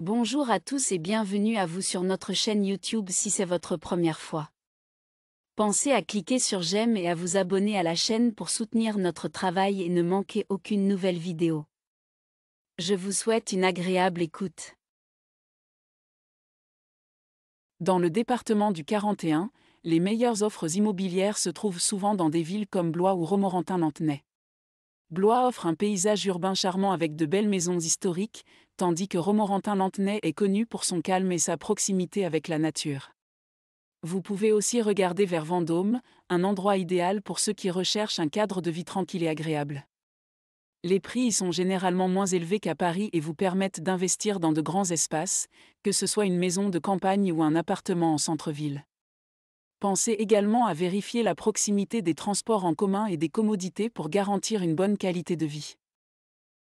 Bonjour à tous et bienvenue à vous sur notre chaîne YouTube si c'est votre première fois. Pensez à cliquer sur j'aime et à vous abonner à la chaîne pour soutenir notre travail et ne manquer aucune nouvelle vidéo. Je vous souhaite une agréable écoute. Dans le département du 41, les meilleures offres immobilières se trouvent souvent dans des villes comme Blois ou Romorantin-Lantenay. Blois offre un paysage urbain charmant avec de belles maisons historiques, tandis que Romorantin-Lantenay est connu pour son calme et sa proximité avec la nature. Vous pouvez aussi regarder vers Vendôme, un endroit idéal pour ceux qui recherchent un cadre de vie tranquille et agréable. Les prix y sont généralement moins élevés qu'à Paris et vous permettent d'investir dans de grands espaces, que ce soit une maison de campagne ou un appartement en centre-ville. Pensez également à vérifier la proximité des transports en commun et des commodités pour garantir une bonne qualité de vie.